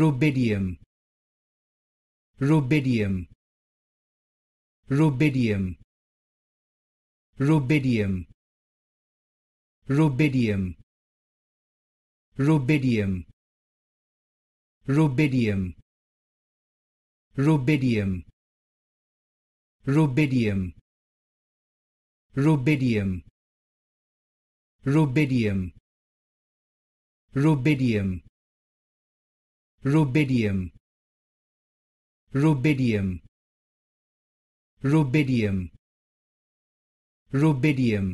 rubidium rubidium rubidium rubidium rubidium rubidium rubidium rubidium rubidium rubidium rubidium rubidium rubidium rubidium rubidium rubidium